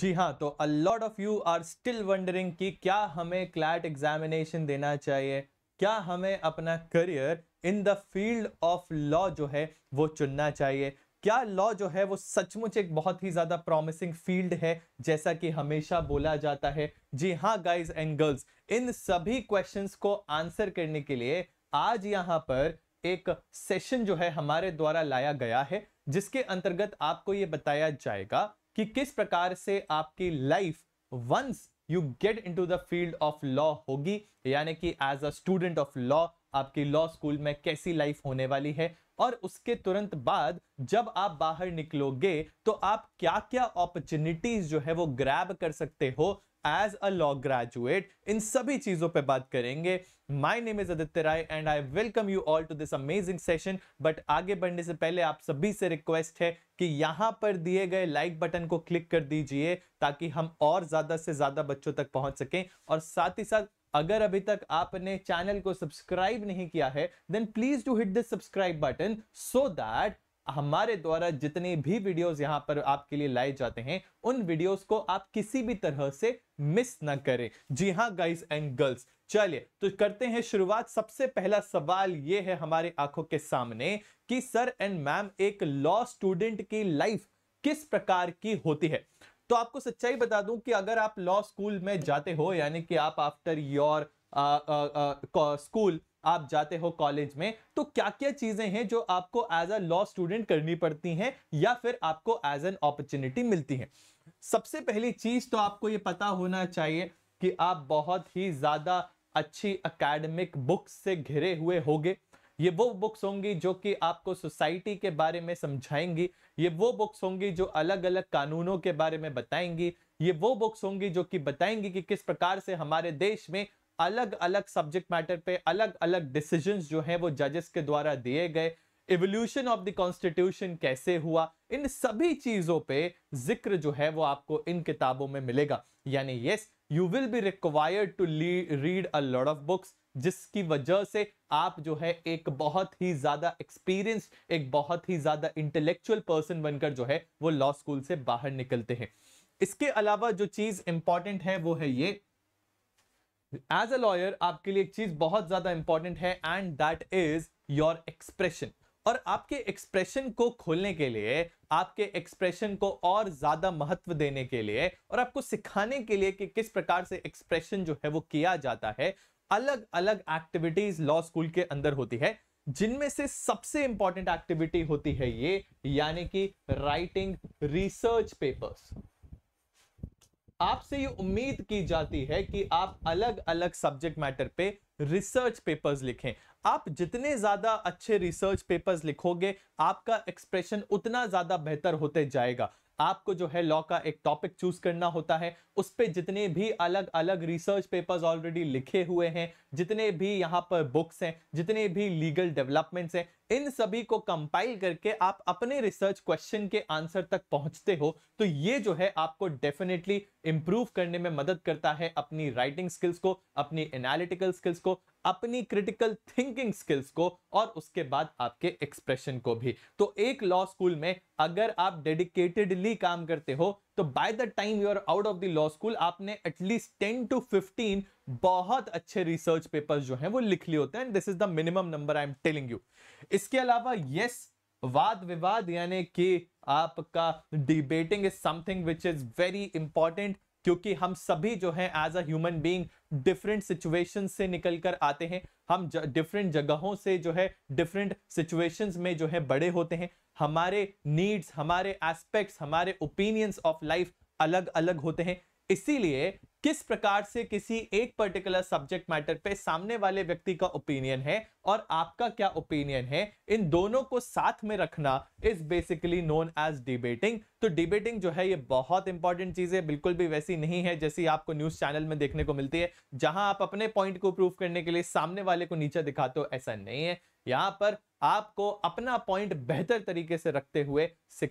जी हाँ तो a lot of you are still wondering कि क्या हमें क्लैट एग्जामिनेशन देना चाहिए क्या हमें अपना career in the field of law जो है वो चुनना चाहिए क्या लॉ जो है वो सचमुच एक बहुत ही ज़्यादा प्रॉमिसिंग फील्ड है जैसा कि हमेशा बोला जाता है जी हाँ गाइज एंड गर्ल्स इन सभी क्वेश्चंस को आंसर करने के लिए आज यहाँ पर एक सेशन जो है हमारे द्वारा लाया गया है जिसके अंतर्गत आपको ये बताया जाएगा कि किस प्रकार से आपकी life once you get into the field of law होगी यानी कि as a student of law आपकी लॉ स्कूल में कैसी लाइफ होने वाली है और उसके तुरंत बाद जब आप बाहर निकलोगे तो आप क्या क्या अपॉर्चुनिटीज जो है वो ग्रैब कर सकते हो एज अ लॉ ग्रेजुएट इन सभी चीजों पर बात करेंगे my name is Aditya Rai and I welcome you all to this amazing session but आगे बढ़ने से पहले आप सभी से रिक्वेस्ट है कि यहाँ पर दिए गए लाइक बटन को क्लिक कर दीजिए ताकि हम और ज्यादा से ज्यादा बच्चों तक पहुंच सकें और साथ ही साथ अगर अभी तक आपने चैनल को सब्सक्राइब नहीं किया है then please do hit this subscribe button so that हमारे द्वारा जितने भी वीडियोस यहाँ पर आपके लिए लाए जाते हैं उन वीडियोस को आप किसी भी तरह से मिस ना करें जी हाँ गाइस एंड गर्ल्स चलिए तो करते हैं शुरुआत सबसे पहला सवाल ये है हमारे आंखों के सामने कि सर एंड मैम एक लॉ स्टूडेंट की लाइफ किस प्रकार की होती है तो आपको सच्चाई बता दूं कि अगर आप लॉ स्कूल में जाते हो यानी कि आप आफ्टर योर स्कूल आप जाते हो कॉलेज में तो क्या क्या चीजें हैं जो आपको एज अ लॉ स्टूडेंट करनी पड़ती हैं या फिर आपको एज एन अपॉर्चुनिटी मिलती है सबसे पहली चीज तो आपको ये पता होना चाहिए कि आप बहुत ही ज्यादा अच्छी अकेडमिक बुक्स से घिरे हुए होंगे ये वो बुक्स होंगी जो कि आपको सोसाइटी के बारे में समझाएंगी ये वो बुक्स होंगी जो अलग अलग कानूनों के बारे में बताएंगी ये वो बुक्स होंगी जो कि बताएंगी कि किस प्रकार से हमारे देश में अलग अलग सब्जेक्ट मैटर पे अलग अलग डिसीजन जो है वो जजेस के द्वारा दिए गए इवोल्यूशन ऑफ द कॉन्स्टिट्यूशन कैसे हुआ इन सभी चीजों पे जिक्र जो है वो आपको इन किताबों में मिलेगा यानी yes you will be required to read a lot of books जिसकी वजह से आप जो है एक बहुत ही ज्यादा एक्सपीरियंस एक बहुत ही ज्यादा इंटेलेक्चुअल पर्सन बनकर जो है वो लॉ स्कूल से बाहर निकलते हैं इसके अलावा जो चीज इंपॉर्टेंट है वो है ये एज अ लॉयर आपके लिए एक चीज बहुत ज्यादा इंपॉर्टेंट है and that is your expression और आपके एक्सप्रेशन को खोलने के लिए आपके एक्सप्रेशन को और ज्यादा महत्व देने के लिए और आपको सिखाने के लिए कि किस प्रकार से एक्सप्रेशन जो है वो किया जाता है अलग अलग एक्टिविटीज लॉ स्कूल के अंदर होती है जिनमें से सबसे इंपॉर्टेंट एक्टिविटी होती है ये यानी कि राइटिंग रिसर्च पेपर्स आपसे ये उम्मीद की जाती है कि आप अलग अलग सब्जेक्ट मैटर पे रिसर्च पेपर्स लिखें आप जितने ज़्यादा अच्छे रिसर्च पेपर्स लिखोगे आपका एक्सप्रेशन उतना ज़्यादा बेहतर होते जाएगा आपको जो है लॉ का एक टॉपिक चूज करना होता है उस पर जितने भी अलग अलग रिसर्च पेपर्स ऑलरेडी लिखे हुए हैं जितने भी यहाँ पर बुक्स हैं जितने भी लीगल डेवलपमेंट्स हैं इन सभी को कंपाइल करके आप अपने रिसर्च क्वेश्चन के आंसर तक पहुंचते हो तो ये जो है आपको डेफिनेटली इंप्रूव करने में मदद करता है अपनी राइटिंग स्किल्स को अपनी एनालिटिकल स्किल्स को अपनी क्रिटिकल थिंकिंग स्किल्स को और उसके बाद आपके एक्सप्रेशन को भी तो एक लॉ स्कूल में अगर आप डेडिकेटेडली काम करते हो तो by the time you are out of the law school आपने एटलीस्ट टेन टू फिफ्टीन बहुत अच्छे रिसर्च पेपर्स जो हैं वो लिख लिए होते हैं this is the minimum number I am telling you इसके अलावा यस वाद विवाद यानी कि आपका debating is something which is very important क्योंकि हम सभी जो हैं as a human being different situation से निकल कर आते हैं हम डिफरेंट जगहों से जो है डिफरेंट सिचुएशंस में जो है बड़े होते हैं हमारे नीड्स हमारे एस्पेक्ट्स हमारे ओपिनियंस ऑफ लाइफ अलग अलग होते हैं इसीलिए किस प्रकार से किसी एक पर्टिकुलर सब्जेक्ट मैटर पे सामने वाले व्यक्ति का ओपिनियन है और आपका क्या ओपिनियन है इन दोनों को साथ में रखना is basically known as debating तो डिबेटिंग जो है ये बहुत इंपॉर्टेंट चीज है बिल्कुल भी वैसी नहीं है जैसी आपको न्यूज चैनल में देखने को मिलती है जहां आप अपने पॉइंट को प्रूव करने के लिए सामने वाले को नीचे दिखाते हो ऐसा नहीं है यहाँ पर आपको अपना पॉइंट बेहतर तरीके से रखते हुए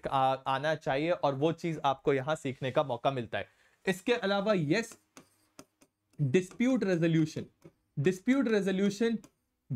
आ, आना चाहिए और वो चीज आपको यहाँ सीखने का मौका मिलता है इसके अलावा yes dispute resolution dispute resolution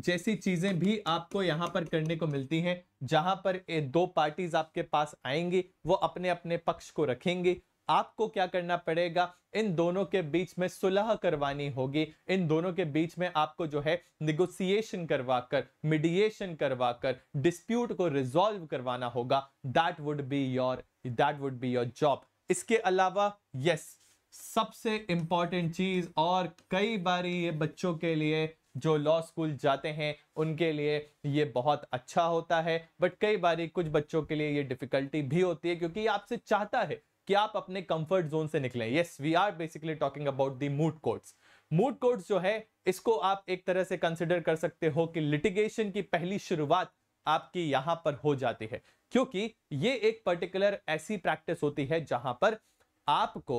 जैसी चीजें भी आपको यहां पर करने को मिलती हैं जहां पर ए, दो पार्टीज आपके पास आएंगी वो अपने अपने पक्ष को रखेंगे आपको क्या करना पड़ेगा इन दोनों के बीच में सुलह करवानी होगी इन दोनों के बीच में आपको जो है निगोसिएशन करवाकर मीडिएशन करवाकर डिस्प्यूट को रिजॉल्व करवाना होगा that would be your that would be your job इसके अलावा यस सबसे इंपॉर्टेंट चीज़ और कई बार ये बच्चों के लिए जो लॉ स्कूल जाते हैं उनके लिए ये बहुत अच्छा होता है बट कई बार कुछ बच्चों के लिए ये डिफ़िकल्टी भी होती है क्योंकि आपसे चाहता है कि आप अपने कंफर्ट जोन से निकलें yes we are basically talking about the moot courts moot courts जो है इसको आप एक तरह से कंसिडर कर सकते हो कि लिटिगेशन की पहली शुरुआत आपकी यहां पर हो जाती है क्योंकि ये एक पर्टिकुलर ऐसी प्रैक्टिस होती है जहां पर आपको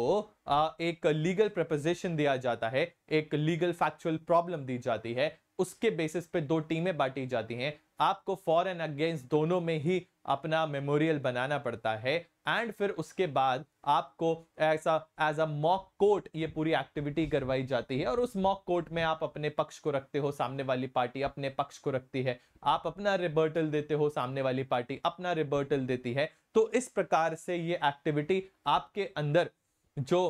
एक लीगल प्रपोजिशन दिया जाता है एक लीगल फैक्चुअल प्रॉब्लम दी जाती है उसके बेसिस पे दो टीमें बांटी जाती हैं आपको फॉर एंड अगेंस्ट दोनों में ही अपना मेमोरियल बनाना पड़ता है एंड फिर उसके बाद आपको ऐसा एज अ मॉक कोर्ट ये पूरी एक्टिविटी करवाई जाती है और उस मॉक कोर्ट में आप अपने पक्ष को रखते हो सामने वाली पार्टी अपने पक्ष को रखती है आप अपना रिबर्टल देते हो सामने वाली पार्टी अपना रिबर्टल देती है तो इस प्रकार से ये एक्टिविटी आपके अंदर जो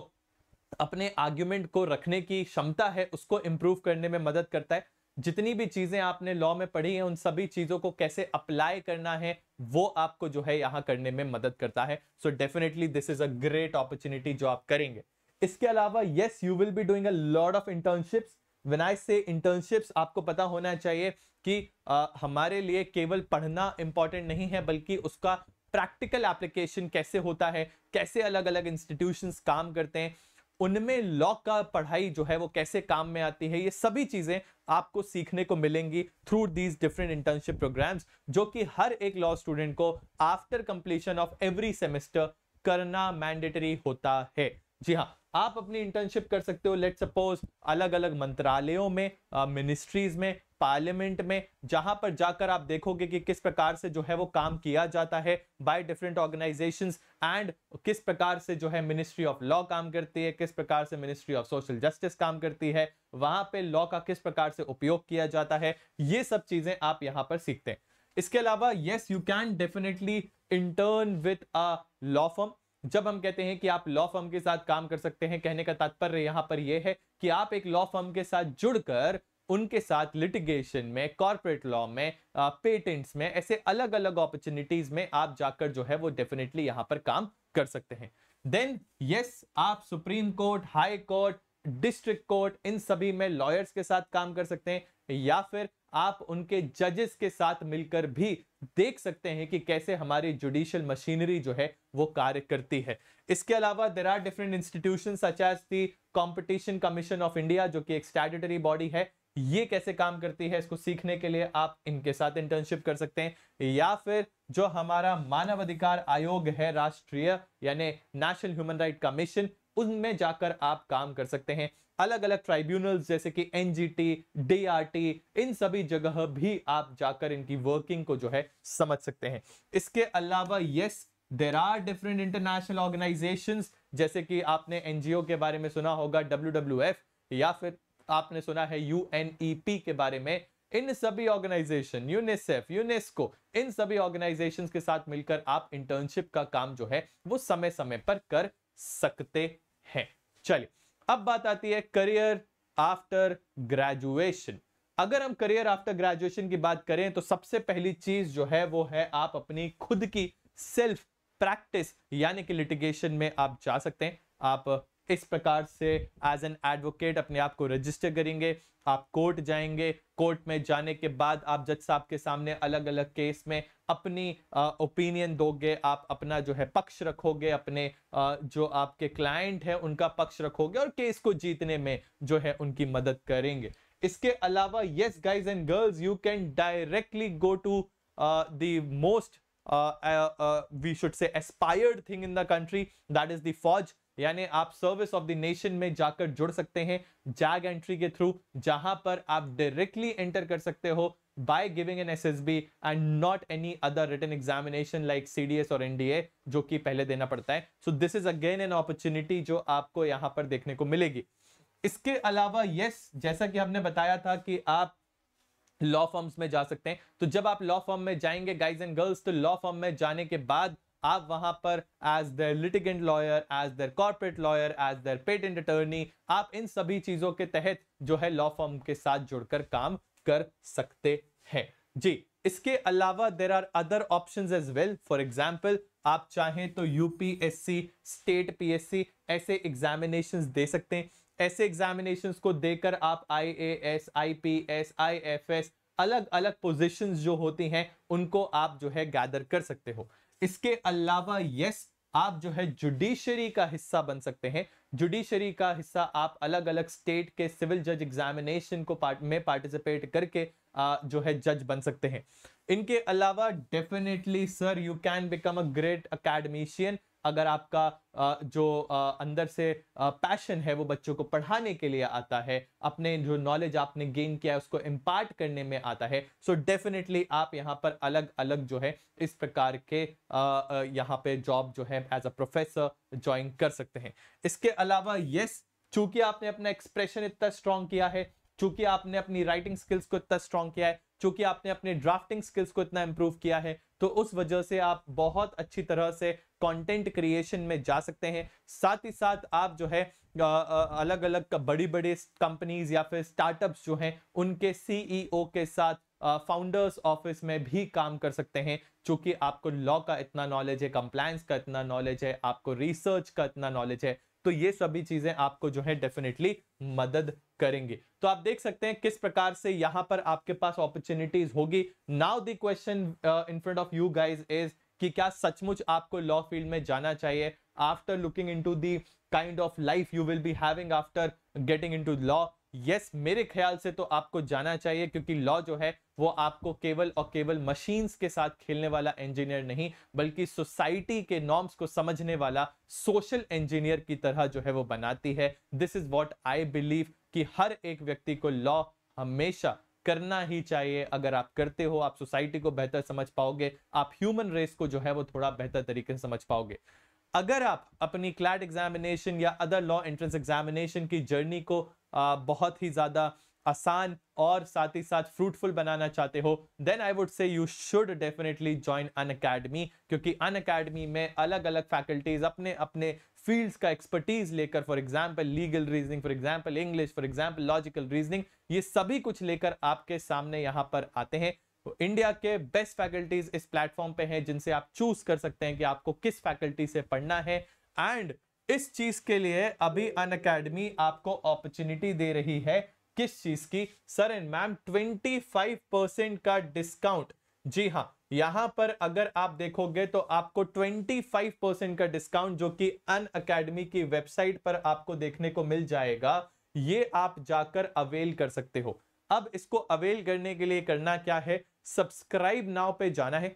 अपने आर्ग्यूमेंट को रखने की क्षमता है उसको इम्प्रूव करने में मदद करता है जितनी भी चीज़ें आपने लॉ में पढ़ी हैं उन सभी चीज़ों को कैसे अप्लाई करना है वो आपको जो है यहाँ करने में मदद करता है so definitely this is a great opportunity जो आप करेंगे इसके अलावा yes you will be doing a of internships when I say internships आपको पता होना चाहिए कि आ, हमारे लिए केवल पढ़ना इंपॉर्टेंट नहीं है बल्कि उसका प्रैक्टिकल एप्लीकेशन कैसे होता है कैसे अलग अलग इंस्टीट्यूशंस काम करते हैं उनमें लॉ का पढ़ाई जो है वो कैसे काम में आती है ये सभी चीज़ें आपको सीखने को मिलेंगी through these different internship programs जो कि हर एक लॉ स्टूडेंट को after completion of every semester करना मैंडेटरी होता है जी हाँ आप अपनी इंटर्नशिप कर सकते हो लेट सपोज अलग अलग मंत्रालयों में मिनिस्ट्रीज में पार्लियामेंट में जहां पर जाकर आप देखोगे कि किस प्रकार से जो है वो काम किया जाता है बाय डिफरेंट ऑर्गेनाइजेशंस एंड किस प्रकार से जो है मिनिस्ट्री ऑफ लॉ काम करती है किस प्रकार से मिनिस्ट्री ऑफ सोशल जस्टिस काम करती है वहां पे लॉ का किस प्रकार से उपयोग किया जाता है ये सब चीजें आप यहाँ पर सीखते हैं इसके अलावा yes you can definitely intern with a law firm जब हम कहते हैं कि आप लॉ फर्म के साथ काम कर सकते हैं कहने का तात्पर्य यहां पर यह है कि आप एक लॉ फर्म के साथ जुड़कर उनके साथ लिटिगेशन में कॉरपोरेट लॉ में पेटेंट्स में ऐसे अलग अलग अपॉर्चुनिटीज में आप जाकर जो है वो डेफिनेटली यहां पर काम कर सकते हैं देन यस yes, आप supreme court high court district court इन सभी में लॉयर्स के साथ काम कर सकते हैं या फिर आप उनके जजेस के साथ मिलकर भी देख सकते हैं कि कैसे हमारी जुडिशियल मशीनरी जो है वो कार्य करती है इसके अलावा there are different institution such as the competition commission of India जो कि एक स्टैटरी बॉडी है ये कैसे काम करती है इसको सीखने के लिए आप इनके साथ इंटर्नशिप कर सकते हैं या फिर जो हमारा मानवाधिकार आयोग है राष्ट्रीय यानी नेशनल ह्यूमन राइट कमीशन उनमें जाकर आप काम कर सकते हैं अलग अलग ट्राइब्यूनल्स जैसे कि एनजीटी डीआरटी इन सभी जगह भी आप जाकर इनकी वर्किंग को जो है समझ सकते हैं इसके अलावा yes there are different international organization जैसे कि आपने एनजीओ के बारे में सुना होगा डब्ल्यू या फिर आपने सुना है यू e के बारे में इन सभी ऑर्गेनाइजेशन यूनिसेफ यूनेस्को इन सभी ऑर्गेनाइजेशन के साथ मिलकर आप इंटर्नशिप का काम जो है वो समय समय पर कर सकते हैं चलिए अब बात आती है करियर आफ्टर ग्रेजुएशन अगर हम करियर आफ्टर ग्रेजुएशन की बात करें तो सबसे पहली चीज जो है वो है आप अपनी खुद की सेल्फ प्रैक्टिस यानी कि लिटिगेशन में आप जा सकते हैं आप इस प्रकार से एज एन एडवोकेट अपने आप को रजिस्टर करेंगे आप कोर्ट जाएंगे कोर्ट में जाने के बाद आप जज साहब के सामने अलग अलग केस में अपनी ओपिनियन दोगे आप अपना जो है पक्ष रखोगे अपने आ, जो आपके क्लाइंट है उनका पक्ष रखोगे और केस को जीतने में जो है उनकी मदद करेंगे इसके अलावा yes guys and girls you can directly go to most we should say aspired thing in the country that is the फौज यानी आप सर्विस ऑफ द नेशन में जाकर जुड़ सकते हैं जैग एंट्री के थ्रू जहां पर आप डायरेक्टली एंटर कर सकते हो by giving an SSB and not any other written examination like CDS और एनडीए जो कि पहले देना पड़ता है so this is again an opportunity जो आपको यहां पर देखने को मिलेगी इसके अलावा yes जैसा कि हमने बताया था कि आप लॉ फॉर्म्स में जा सकते हैं तो जब आप लॉ फॉर्म में जाएंगे गाइज एंड गर्ल्स तो लॉ फॉर्म में जाने के बाद आप वहां पर as their litigant lawyer as their corporate lawyer as their patent attorney आप इन सभी चीजों के तहत जो है लॉ फॉर्म के साथ जुड़कर काम कर सकते हैं जी इसके अलावा there are other option as well for example आप चाहें तो यूपीएससी स्टेट पीएससी ऐसे एग्जामिनेशन दे सकते हैं ऐसे एग्जामिनेशन को देकर आप I A S I P S I F S अलग अलग पोजिशन जो होती हैं उनको आप जो है गैदर कर सकते हो इसके अलावा यस आप जो है जुडिशरी का हिस्सा बन सकते हैं जुडिशरी का हिस्सा आप अलग अलग स्टेट के सिविल जज एग्जामिनेशन को पार्ट में पार्टिसिपेट करके आ, जो है जज बन सकते हैं इनके अलावा definitely sir you can become a great academician अगर आपका जो अंदर से पैशन है वो बच्चों को पढ़ाने के लिए आता है अपने जो नॉलेज आपने गेन किया है उसको इम्पार्ट करने में आता है सो so डेफिनेटली आप यहाँ पर अलग अलग जो है इस प्रकार के यहाँ पे जॉब जो है एज अ प्रोफेसर ज्वाइन कर सकते हैं इसके अलावा यस चूंकि आपने अपना एक्सप्रेशन इतना स्ट्रांग किया है चूंकि आपने अपनी राइटिंग स्किल्स को इतना स्ट्रांग किया है चूंकि आपने अपने ड्राफ्टिंग स्किल्स को इतना इंप्रूव किया है तो उस वजह से आप बहुत अच्छी तरह से कंटेंट क्रिएशन में जा सकते हैं साथ ही साथ आप जो है अलग अलग बड़ी बड़ी कंपनीज या फिर स्टार्टअप्स जो हैं उनके सीईओ e के साथ फाउंडर्स ऑफिस में भी काम कर सकते हैं चूंकि आपको लॉ का इतना नॉलेज है कंप्लायंस का इतना नॉलेज है आपको रिसर्च का इतना नॉलेज है तो ये सभी चीजें आपको जो है डेफिनेटली मदद करेंगे तो आप देख सकते हैं किस प्रकार से यहां पर आपके पास अपॉर्चुनिटीज होगी now the question in front of you guys is कि क्या सचमुच आपको लॉ फील्ड में जाना चाहिए after looking into kind of life you will be having after getting to law yes मेरे ख्याल से तो आपको जाना चाहिए क्योंकि लॉ जो है वो आपको केवल और केवल मशीन्स के साथ खेलने वाला इंजीनियर नहीं बल्कि सोसाइटी के नॉर्म्स को समझने वाला सोशल इंजीनियर की तरह जो है वो बनाती है this is what I believe कि हर एक व्यक्ति को लॉ हमेशा करना ही चाहिए अगर आप करते हो आप सोसाइटी को बेहतर समझ पाओगे आप ह्यूमन रेस को जो है वो थोड़ा बेहतर तरीके से समझ पाओगे अगर आप अपनी क्लैट एग्जामिनेशन या अदर लॉ एंट्रेंस एग्जामिनेशन की जर्नी को आ, बहुत ही ज़्यादा आसान और साथ ही साथ फ्रूटफुल बनाना चाहते हो then I would say you should definitely join Unacademy क्योंकि अन अकेडमी में अलग अलग फैकल्टीज अपने अपने फील्ड्स का एक्सपर्टीज लेकर for example legal reasoning for example English for example logical reasoning ये सभी कुछ लेकर आपके सामने यहाँ पर आते हैं इंडिया तो के बेस्ट फैकल्टीज इस प्लेटफॉर्म पे हैं जिनसे आप चूज कर सकते हैं कि आपको किस फैकल्टी से पढ़ना है एंड इस चीज के लिए अभी अन अकेडमी आपको अपॉर्चुनिटी दे रही है किस चीज की सर एंड मैम 25 परसेंट का डिस्काउंट जी हाँ यहां पर अगर आप देखोगे तो आपको 25 परसेंट का डिस्काउंट जो कि अन अकेडमी की वेबसाइट पर आपको देखने को मिल जाएगा ये आप जाकर अवेल कर सकते हो अब इसको अवेल करने के लिए करना क्या है सब्सक्राइब नाव पे जाना है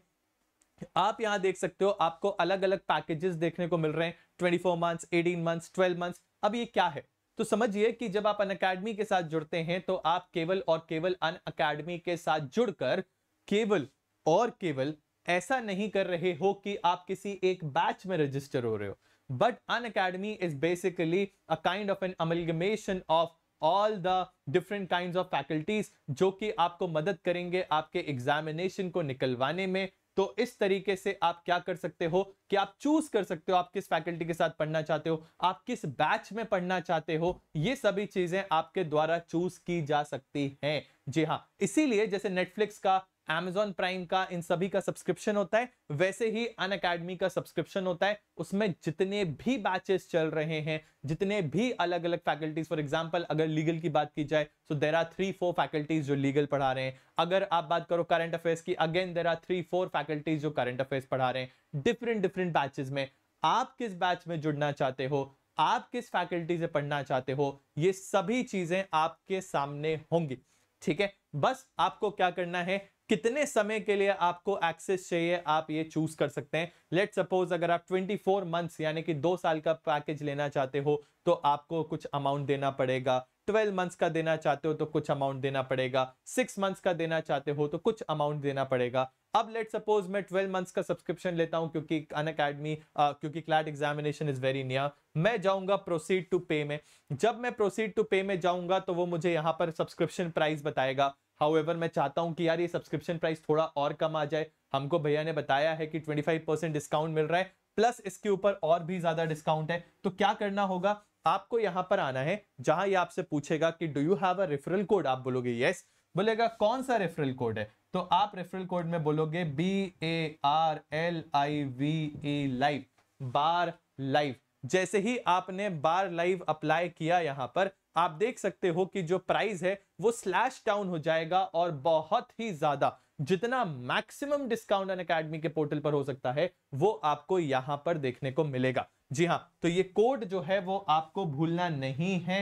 आप यहां देख सकते हो आपको अलग अलग पैकेजेस देखने को मिल रहे हैं 24 मंथ्स 18 मंथ्स 12 मंथ्स अब ये क्या है तो समझिए कि जब आप अन अकेडमी के साथ जुड़ते हैं तो आप केवल और केवल अन अकेडमी के साथ जुड़कर केवल और केवल ऐसा नहीं कर रहे हो कि आप किसी एक बैच में रजिस्टर हो रहे हो but Unacademy is basically a kind of an amalgamation of all the different kind of faculties जो कि आपको मदद करेंगे आपके एग्जामिनेशन को निकलवाने में तो इस तरीके से आप क्या कर सकते हो कि आप चूज कर सकते हो आप किस फैकल्टी के साथ पढ़ना चाहते हो आप किस बैच में पढ़ना चाहते हो ये सभी चीजें आपके द्वारा चूज की जा सकती हैं जी हाँ इसीलिए जैसे नेटफ्लिक्स का Amazon प्राइम का इन सभी का सब्सक्रिप्शन होता है वैसे ही अन अकेडमी का सब्सक्रिप्शन होता है उसमें जितने भी बैचेस चल रहे हैं जितने भी अलग अलग फैकल्टीज फॉर एग्जाम्पल अगर लीगल की बात की जाए तो there are three four faculties जो लीगल पढ़ा रहे हैं अगर आप बात करो करंट अफेयर्स की again there are three four faculties जो करंट अफेयर्स पढ़ा रहे हैं डिफरेंट डिफरेंट बैचेज में आप किस बैच में जुड़ना चाहते हो आप किस फैकल्टी से पढ़ना चाहते हो ये सभी चीजें आपके सामने होंगी ठीक है बस आपको क्या करना है कितने समय के लिए आपको एक्सेस चाहिए आप ये चूज कर सकते हैं लेट सपोज अगर आप 24 मंथ्स यानी कि दो साल का पैकेज लेना चाहते हो तो आपको कुछ अमाउंट देना पड़ेगा ट्वेल्व मंथ्स का देना चाहते हो तो कुछ अमाउंट देना पड़ेगा सिक्स मंथ्स का देना चाहते हो तो कुछ अमाउंट देना पड़ेगा अब लेट सपोज मैं ट्वेल्व मंथ्स का सब्सक्रिप्शन लेता हूं क्योंकि अन अकेडमी क्योंकि CLAT examination is very near मैं जाऊंगा प्रोसीड टू पे में जब मैं प्रोसीड टू पे में जाऊंगा तो वो मुझे यहाँ पर सब्सक्रिप्शन प्राइस बताएगा हाउएवर मैं चाहता हूं कि यार ये सब्सक्रिप्शन प्राइस थोड़ा और कम आ जाए हमको भैया ने बताया है कि 25% डिस्काउंट मिल रहा है प्लस इसके ऊपर और भी ज्यादा डिस्काउंट है तो क्या करना होगा आपको यहां पर आना है जहां ये आपसे पूछेगा कि do you have a referral code आप बोलोगे यस बोलेगा कौन सा रेफरल कोड है तो आप रेफरल कोड में बोलोगे B A R L I V E live bar life जैसे ही आपने बार लाइव अप्लाई किया यहाँ पर आप देख सकते हो कि जो प्राइस है वो स्लैश डाउन हो जाएगा और बहुत ही ज्यादा जितना मैक्सिमम डिस्काउंट अन अकेडमी के पोर्टल पर हो सकता है वो आपको यहां पर देखने को मिलेगा जी हाँ तो ये कोड जो है वो आपको भूलना नहीं है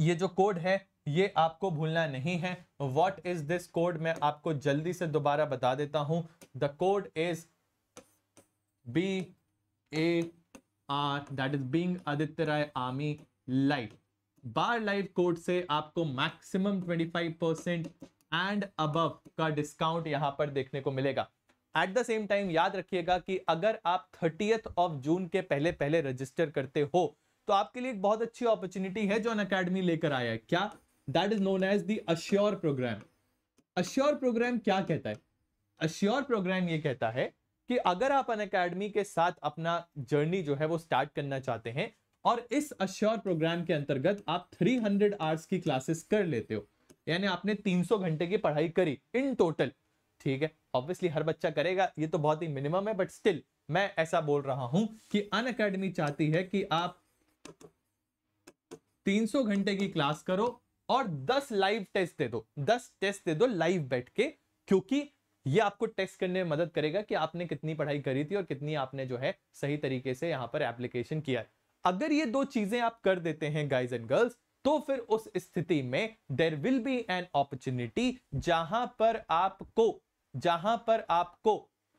ये जो कोड है ये आपको भूलना नहीं है वॉट इज दिस कोड मैं आपको जल्दी से दोबारा बता देता हूं the code is B A R that is being Aditya Rai आर्मी लाइव बार लाइव कोड से आपको मैक्सिमम 25 परसेंट एंड अबव का डिस्काउंट यहां पर देखने को मिलेगा एट द सेम टाइम याद रखिएगा कि अगर आप थर्टीएथ ऑफ जून के पहले पहले रजिस्टर करते हो तो आपके लिए एक बहुत अच्छी अपॉर्चुनिटी है जो अन अकेडमी लेकर आया है क्या that is known as the assure program assure program क्या कहता है अश्योर प्रोग्राम ये कहता है कि अगर आप अन अकेडमी के साथ अपना जर्नी जो है वो स्टार्ट करना चाहते हैं और इस अश्योर प्रोग्राम के अंतर्गत आप 300 आवर्स की क्लासेस कर लेते हो यानी आपने 300 घंटे की पढ़ाई करी इन टोटल ठीक है ऑब्वियसली हर बच्चा करेगा ये तो बहुत ही मिनिमम है बट स्टिल मैं ऐसा बोल रहा हूं कि अन अकेडमी चाहती है कि आप 300 घंटे की क्लास करो और 10 लाइव टेस्ट दे दो 10 टेस्ट दे दो लाइव बैठ के क्योंकि ये आपको टेस्ट करने में मदद करेगा कि आपने कितनी पढ़ाई करी थी और कितनी आपने जो है सही तरीके से यहां पर एप्लीकेशन किया अगर ये दो चीजें आप कर देते हैं गाइज एंड गर्ल्स तो फिर उस स्थिति में there will be an opportunity जहां पर आपको जहां पर आपको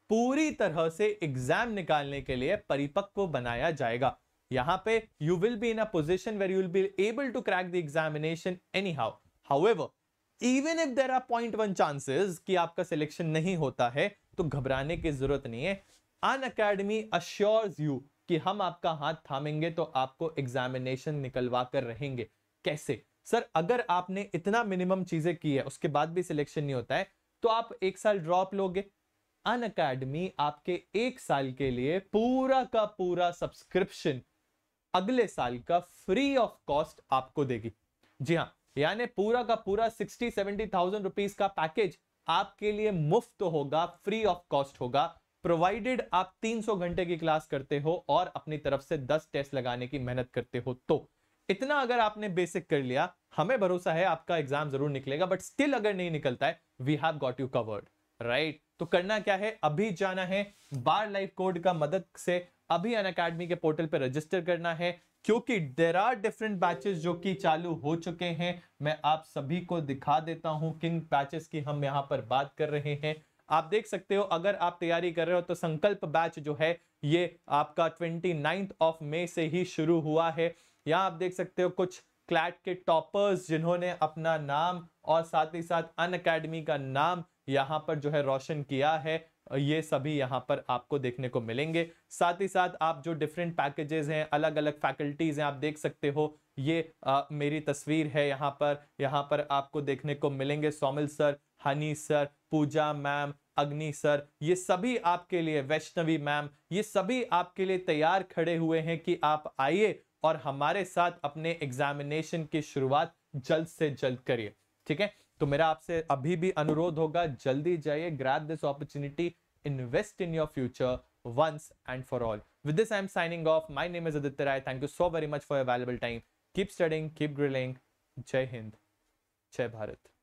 पूरी तरह से एग्जाम निकालने के लिए परिपक्व बनाया जाएगा यहां पे you will be in a position where you'll be able to crack the examination anyhow however even if there are point one chances कि आपका सिलेक्शन नहीं होता है तो घबराने की जरूरत नहीं है अन अकेडमी अश्योर यू कि हम आपका हाथ थामेंगे तो आपको एग्जामिनेशन निकलवा कर रहेंगे कैसे सर अगर आपने इतना मिनिमम चीजें की है उसके बाद भी सिलेक्शन नहीं होता है तो आप एक साल ड्रॉप लोगे अन अकेडमी आपके एक साल के लिए पूरा का पूरा सब्सक्रिप्शन अगले साल का फ्री ऑफ कॉस्ट आपको देगी जी हाँ यानी पूरा का पूरा सिक्सटी सेवेंटी थाउजेंड रुपीज का पैकेज आपके लिए मुफ्त होगा फ्री ऑफ कॉस्ट होगा प्रोवाइडेड आप 300 घंटे की क्लास करते हो और अपनी तरफ से 10 टेस्ट लगाने की मेहनत करते हो तो इतना अगर आपने बेसिक कर लिया हमें भरोसा है आपका एग्जाम जरूर निकलेगा बट स्टिल अगर नहीं निकलता है we have got you covered right तो करना क्या है अभी जाना है बार लाइफ कोड का मदद से अभी अन अकेडमी के पोर्टल पर रजिस्टर करना है क्योंकि देर आर डिफरेंट बैचेस जो कि चालू हो चुके हैं मैं आप सभी को दिखा देता हूं किन बैचेस की हम यहां पर बात कर रहे हैं आप देख सकते हो अगर आप तैयारी कर रहे हो तो संकल्प बैच जो है ये आपका ट्वेंटी नाइन्थ ऑफ मे से ही शुरू हुआ है यहाँ आप देख सकते हो कुछ क्लैट के टॉपर्स जिन्होंने अपना नाम और साथ ही साथ अन अकेडमी का नाम यहाँ पर जो है रोशन किया है ये सभी यहाँ पर आपको देखने को मिलेंगे साथ ही साथ आप जो डिफरेंट पैकेजेस हैं अलग अलग फैकल्टीज़ हैं आप देख सकते हो ये आ, मेरी तस्वीर है यहाँ पर यहाँ पर आपको देखने को मिलेंगे Somil sir Honey sir Pooja ma'am Agni sir ये सभी आपके लिए वैष्णवी मैम ये सभी आपके लिए तैयार खड़े हुए हैं कि आप आइए और हमारे साथ अपने एग्जामिनेशन की शुरुआत जल्द से जल्द करिए ठीक है तो मेरा आपसे अभी भी अनुरोध होगा जल्दी जाइए grab this opportunity invest in your future once and for all with this I am signing off my name is Aditya Rai thank you so very much for available time keep studying keep grilling Jai Hind जय भारत